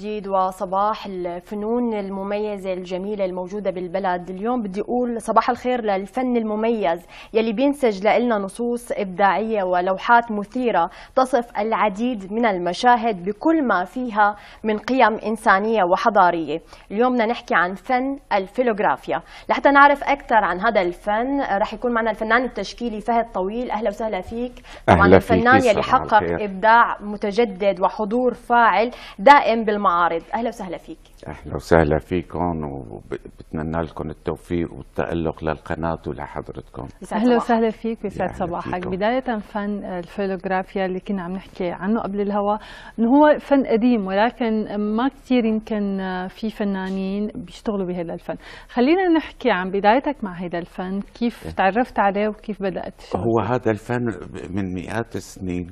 جديد وصباح الفنون المميزة الجميلة الموجودة بالبلد اليوم بدي أقول صباح الخير للفن المميز يلي بينسج لنا نصوص إبداعية ولوحات مثيرة تصف العديد من المشاهد بكل ما فيها من قيم إنسانية وحضارية اليوم بدنا نحكي عن فن الفيلوغرافيا لحتى نعرف أكثر عن هذا الفن رح يكون معنا الفنان التشكيلي فهد طويل أهلا وسهلا فيك أهلا طبعا الفنان يلي حقق إبداع متجدد وحضور فاعل دائم بالمعارض معارض اهلا وسهلا فيك اهلا وسهلا فيكم وبتمنى لكم التوفيق والتالق للقناه ولحضرتكم اهلا وسهلا فيك ويسعد صباحك بدايه فن الفيلوغرافيا اللي كنا عم نحكي عنه قبل الهوا انه هو فن قديم ولكن ما كثير يمكن في فنانين بيشتغلوا بهذا الفن خلينا نحكي عن بدايتك مع هذا الفن كيف إيه. تعرفت عليه وكيف بدات هو هذا الفن من مئات السنين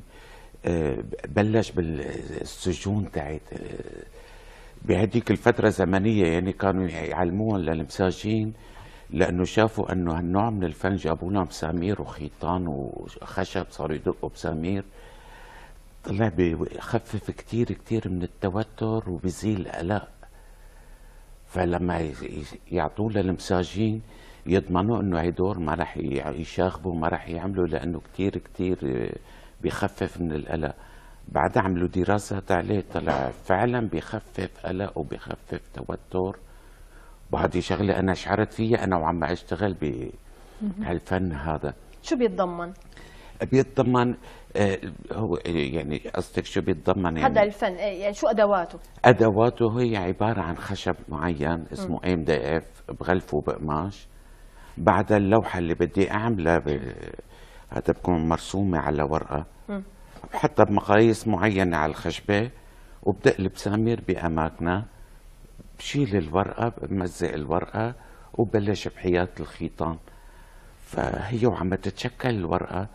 آه، بلش بالسجون تاعت آه، بهديك الفترة الزمنية يعني كانوا يعلموهم للمساجين لأنه شافوا أنه هالنوع من الفن جابوا لنا نعم مسامير وخيطان وخشب صاروا يدقوا بسامير طلع بخفف كتير كتير من التوتر وبزيل القلق فلما يعطوه للمساجين يضمنوا انه هيدور ما راح يشاغبوا ما راح يعملوا لانه كتير كتير بخفف من القلق بعد عملوا دراسة عليه طلع فعلا بخفف قلق وبخفف توتر وهذه شغلة أنا شعرت فيها أنا وعم أشتغل بهالفن هذا شو بيتضمن؟ بيتضمن آه هو يعني قصدك شو بيتضمن يعني هذا الفن إيه، يعني شو ادواته؟ ادواته هي عباره عن خشب معين اسمه ام دي اف بغلفه بقماش بعد اللوحه اللي بدي اعملها هذا بكون مرسومه على ورقه مم. بحطها بمقاييس معينة على الخشبة وبدق سامير بأماكنها بشيل الورقة بمزق الورقة وبلش بحياة الخيطان فهي وعم تتشكل الورقة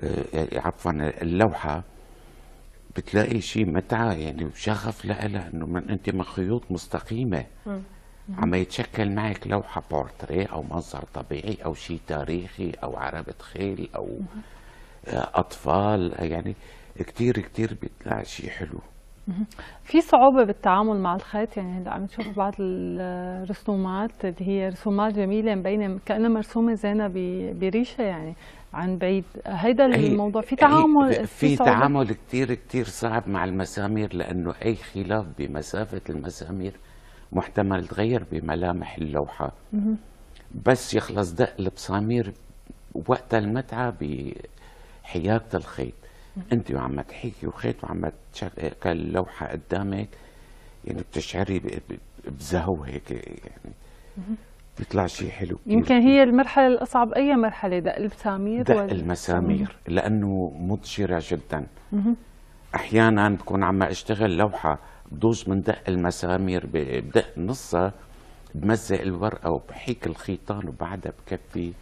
آه، عفوا اللوحة بتلاقي شيء متعة يعني وشغف لها انه من انت من خيوط مستقيمة عم يتشكل معك لوحة بورتريه او منظر طبيعي او شيء تاريخي او عربة خيل او اطفال يعني كثير كثير بيطلع شيء حلو في صعوبة بالتعامل مع الخيط يعني هلا عم نشوف بعض الرسومات اللي هي رسومات جميلة مبينة كأنها مرسومة زينة بريشة يعني عن بعيد هيدا الموضوع في تعامل في تعامل كثير كثير صعب مع المسامير لأنه أي خلاف بمسافة المسامير محتمل تغير بملامح اللوحة بس يخلص دق البصامير وقت المتعة حياكة الخيط انت وعم تحكي وخيط وعم تشغل اللوحه قدامك يعني بتشعري بزهو هيك يعني بيطلع شيء حلو يمكن هي المرحله الاصعب اي مرحله دق المسامير دق المسامير لانه مضجره جدا احيانا بكون عم اشتغل لوحه بدوز من دق المسامير بدق نصها بمزق الورقه وبحيك الخيطان وبعدها بكفي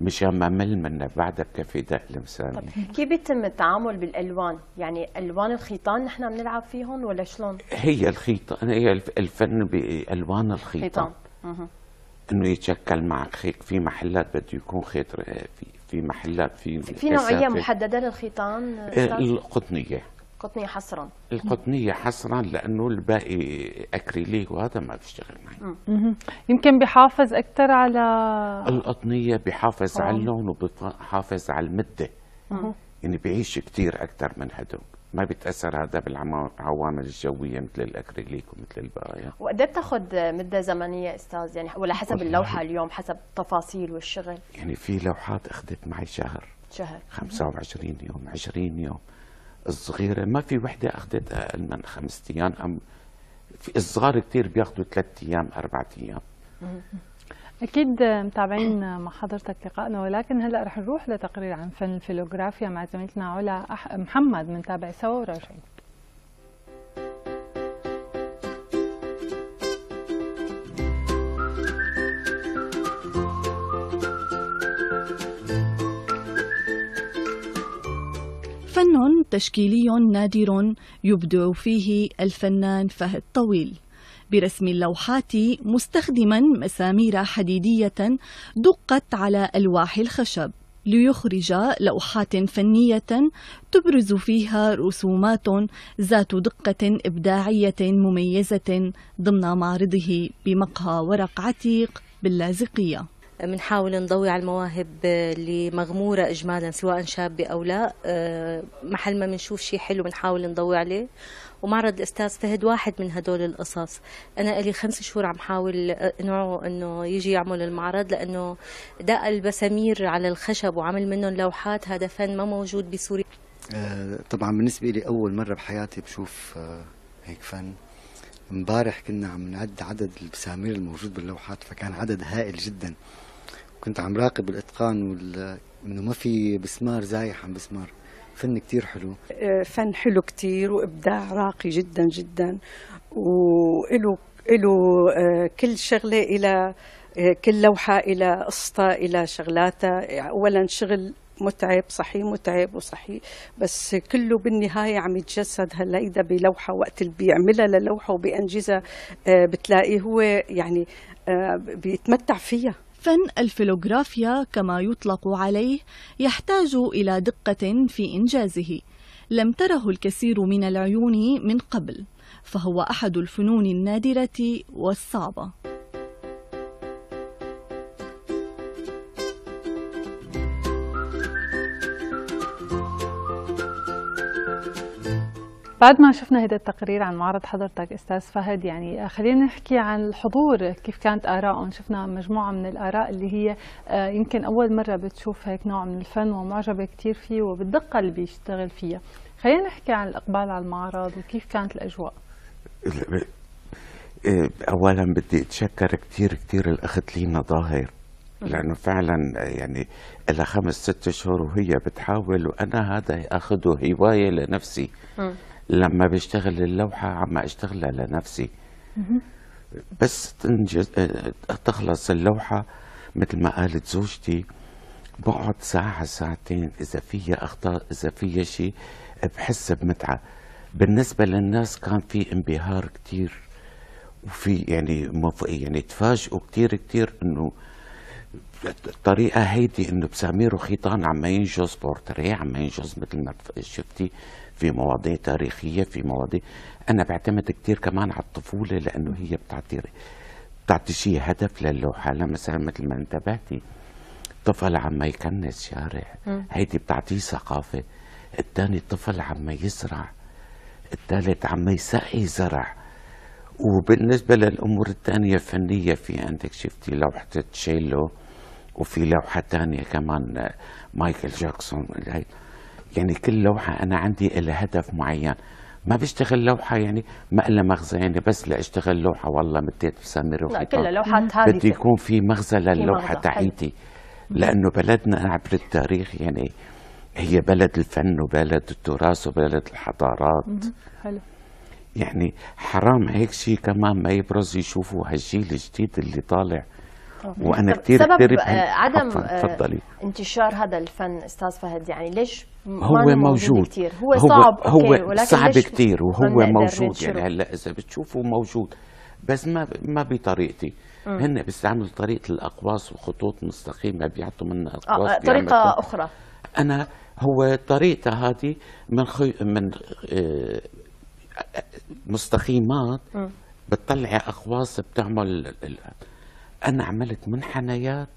مش ممل منها بعد بكفي دقلم سامي كيف بيتم التعامل بالالوان يعني الوان الخيطان نحن بنلعب فيهم ولا شلون هي الخيطان هي الفن بالوان الخيطان انه يتشكل معك خيط في محلات بده يكون خيط آه، في في محلات في في نوعيه محدده للخيطان آه، القطنيه القطنيه حصرا القطنيه حصرا لانه الباقي اكريليك وهذا ما بيشتغل معي يمكن بحافظ اكثر على القطنيه بحافظ على اللون وبحافظ على المده يعني بيعيش كثير اكثر من هدول ما بيتاثر هذا بالعوامل الجويه مثل الاكريليك ومثل البقايا وقد إيه بتاخذ مده زمنيه استاذ يعني ولا حسب اللوحه اليوم حسب التفاصيل والشغل يعني في لوحات اخذت معي شهر شهر 25 يوم 20 يوم الصغيره ما في وحده اخذت اقل من خمس ايام أم في الصغار كثير بياخذوا ثلاث ايام اربع ايام اكيد متابعين مع حضرتك لقائنا ولكن هلا رح نروح لتقرير عن فن الفيلوغرافيا مع زميلتنا علا محمد من تابع سوا وراجعين فن تشكيلي نادر يبدع فيه الفنان فهد طويل برسم اللوحات مستخدما مسامير حديدية دقت على ألواح الخشب ليخرج لوحات فنية تبرز فيها رسومات ذات دقة إبداعية مميزة ضمن معرضه بمقهى ورق عتيق باللاذقية بنحاول نضوي على المواهب اللي مغمورة إجمالا سواء شابة أو لا آه، محل ما بنشوف شيء حلو بنحاول نضوي عليه ومعرض الأستاذ فهد واحد من هدول القصص أنا لي خمس شهور عم حاول أقنعه أنه يجي يعمل المعرض لأنه دق البسامير على الخشب وعمل منهم لوحات هذا فن ما موجود بسوريا آه، طبعا بالنسبة لي أول مرة بحياتي بشوف آه، هيك فن امبارح كنا عم نعد عدد البسامير الموجود باللوحات فكان عدد هائل جدا كنت عم راقب الاتقان وال انه ما في بسمار زايح عن بسمار فن كتير حلو آه، فن حلو كتير وابداع راقي جدا جدا وله له آه، كل شغله الى آه، كل لوحه الى قصتها الى شغلاتها اولا شغل متعب صحيح متعب وصحيح بس كله بالنهاية عم يتجسد هلا إذا بلوحة وقت اللي بيعملها للوحة وبينجزها بتلاقيه هو يعني بيتمتع فيها فن الفلوغرافيا كما يطلق عليه يحتاج إلى دقة في إنجازه لم تره الكثير من العيون من قبل فهو أحد الفنون النادرة والصعبة بعد ما شفنا هذا التقرير عن معرض حضرتك استاذ فهد يعني خلينا نحكي عن الحضور كيف كانت ارائهم شفنا مجموعه من الاراء اللي هي آه، يمكن اول مره بتشوف هيك نوع من الفن ومعجبه كثير فيه وبالدقه اللي بيشتغل فيها خلينا نحكي عن الاقبال على المعرض وكيف كانت الاجواء إيه، اولا بدي اتشكر كثير كثير الاخت لينا ظاهر لانه فعلا يعني لها خمس ست شهور وهي بتحاول وانا هذا اخذه هوايه لنفسي لما بشتغل اللوحة عم أشتغلها لنفسي بس تنجز تخلص اللوحة مثل ما قالت زوجتي بقعد ساعة ساعتين إذا في أخطاء إذا في شيء بحس بمتعة بالنسبة للناس كان في انبهار كتير وفي يعني يعني تفاجئوا كتير كتير إنه الطريقه هيدي انه بسميره خيطان عم ينجز بورتريه عم ينجز مثل ما شفتي في مواضيع تاريخيه في مواضيع انا بعتمد كثير كمان على الطفوله لانه هي بتعطي بتعطي شيء هدف للوحه هلا مثلا مثل ما انتبهتي طفل عم يكنس شارع هيدي بتعطيه ثقافه الثاني طفل عم يزرع الثالث عم يسقي زرع وبالنسبه للامور الثانيه الفنيه في عندك شفتي لوحه تشيلو وفي لوحة تانية كمان آه، مايكل جاكسون يعني كل لوحة أنا عندي لها هدف معين ما بشتغل لوحة يعني ما إلا مغزى يعني بس لأشتغل لوحة والله مديت بسمي روحي لا كلها لوحات هذه بدي يكون في مغزى للوحة تاعيتي لأنه بلدنا أنا عبر التاريخ يعني هي بلد الفن وبلد التراث وبلد الحضارات حلو يعني حرام هيك شيء كمان ما يبرز يشوفوا هالجيل الجديد اللي طالع وانا كثير كتير آه، عدم آه، تفضلي انتشار هذا الفن استاذ فهد يعني ليش هو موجود كثير هو, هو صعب هو ولكن صعب كثير وهو موجود يعني هلا اذا بتشوفه موجود بس ما ما بطريقتي هن بيستعملوا طريقه الاقواس وخطوط مستقيمه بيعطوا منها آه، اقواس آه طريقه اخرى انا هو طريقته هذه من خي... من مستقيمات بتطلعي اقواس بتعمل انا عملت منحنيات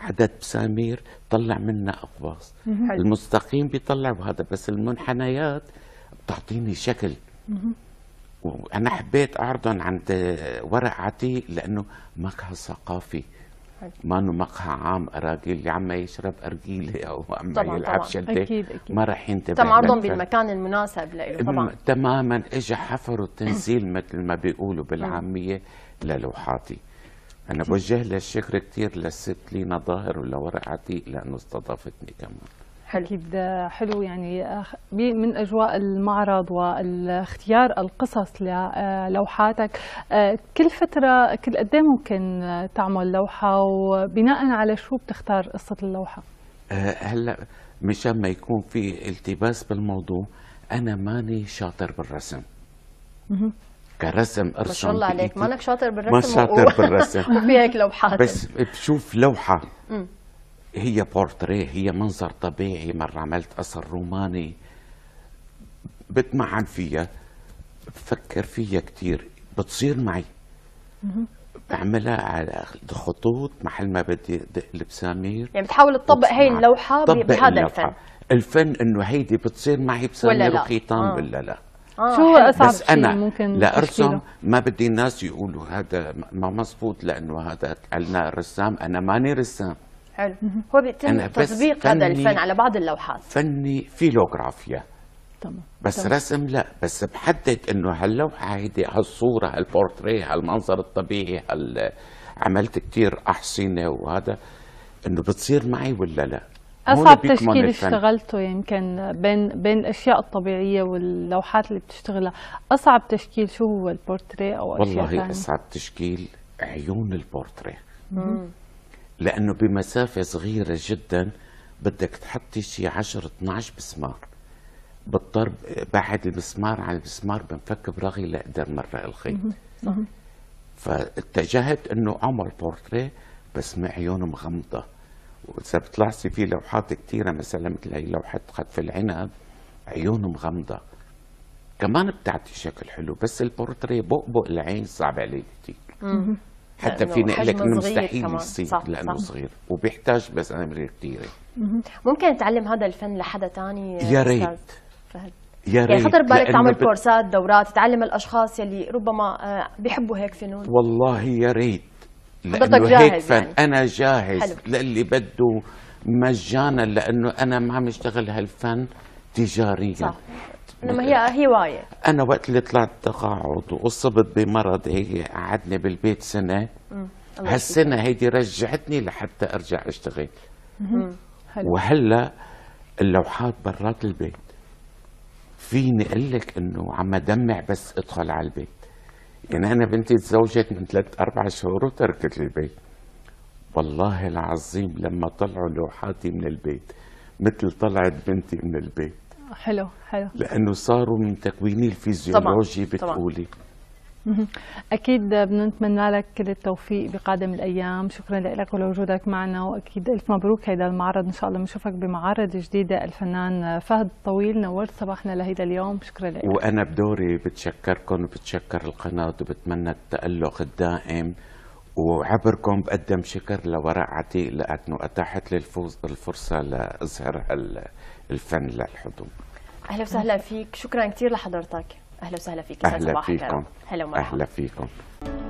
عدد مسامير طلع منا اقواس المستقيم بيطلع وهذا بس المنحنيات بتعطيني شكل وانا حبيت اعرضهم عند ورق عتيق لانه مقهى ثقافي ما انه مقهى عام اراجيل اللي عم يشرب ارجيله او عم يلعب شده ما راح ينتبه تم عرضهم بالمكان المناسب له طبعا تماما اجى حفر التنزيل مثل ما بيقولوا بالعاميه للوحاتي انا بوجه لها الشكر كثير للست لينا ظاهر ولورق عتيق لانه استضافتني كمان حلو اكيد طيب، حلو يعني من اجواء المعرض والاختيار القصص للوحاتك آه، آه، كل فتره كل قد إيه ممكن آه، تعمل لوحه وبناء على شو بتختار قصه اللوحه هلا مشان ما يكون في التباس بالموضوع انا ماني شاطر بالرسم كرسم ارسم ما شاء الله عليك مانك شاطر بالرسم ما شاطر بالرسم وفي هيك لوحات بس بشوف لوحه هي بورتريه هي منظر طبيعي مره عملت اثر روماني بتمعن فيها بفكر فيها كثير بتصير معي بعملها على خطوط محل ما بدي ادق البسامير يعني بتحاول تطبق هي اللوحه بهذا الفن الفن انه هيدي بتصير معي بسامير وخيطان ولا لا, آه. ولا لا. آه شو اصعب بس أنا ممكن لا ارسم ما بدي الناس يقولوا هذا ما مزبوط لانه هذا قالنا رسام انا ماني رسام حلو هو بيتم تطبيق هذا الفن على بعض اللوحات فني فيلوغرافيا تمام بس تمام. رسم لا بس بحدد انه هاللوحه هيدي هالصوره هالبورتريه هالمنظر الطبيعي هال عملت كثير احصنه وهذا انه بتصير معي ولا لا اصعب تشكيل اشتغلته يمكن بين بين الاشياء الطبيعيه واللوحات اللي بتشتغلها اصعب تشكيل شو هو البورتريه او اشياء والله اصعب تشكيل عيون البورتريه لانه بمسافه صغيره جدا بدك تحطي شيء 10 12 مسمار بضطر بعد المسمار عن المسمار بنفك برغي لاقدر مرق الخيط فاتجهت انه اعمل بورتريه بس مع عيونه مغمضه وإذا بتلاحظي في لوحات كثيره مثلا مثل هي لوحه خطف العنب عيونهم مغمضة كمان بتعطي شكل حلو بس البورتريه بؤبؤ العين صعب عليه كثير حتى فيني اقول لك انه مستحيل يصير لانه صح. صغير وبيحتاج بس امر كثيره ممكن تعلم هذا الفن لحدا ثاني يا ريت يا يعني ريت يعني خطر بالك تعمل بت... كورسات دورات تعلم الاشخاص يلي ربما آه، بيحبوا هيك فنون والله يا ريت حضرتك جاهز يعني. انا جاهز حلو. للي بده مجانا لانه انا ما عم اشتغل هالفن تجاريا صح انما هي هوايه انا وقت اللي طلعت تقاعد واصبت بمرض هيك قعدني بالبيت سنه هالسنه هيدي رجعتني لحتى ارجع اشتغل وهلا اللوحات برات البيت فيني اقول لك انه عم ادمع بس ادخل على البيت يعني انا بنتي تزوجت من ثلاث اربع شهور وتركت البيت والله العظيم لما طلعوا لوحاتي من البيت مثل طلعت بنتي من البيت حلو حلو لانه صاروا من تكويني الفيزيولوجي طبعًا. بتقولي طبعًا. اكيد بنتمنى لك كل التوفيق بقادم الايام شكرا لك ولوجودك معنا واكيد الف مبروك هيدا المعرض ان شاء الله بنشوفك بمعارض جديده الفنان فهد الطويل نورت صباحنا لهيدا اليوم شكرا لك وانا بدوري بتشكركم وبتشكر القناه وبتمنى التالق الدائم وعبركم بقدم شكر لوراء عتيق لانه اتاحت لي الفرصه لاظهر الفن للحضور اهلا وسهلا فيك شكرا كثير لحضرتك اهلا وسهلا فيك اهلا فيكم هلا اهلا فيكم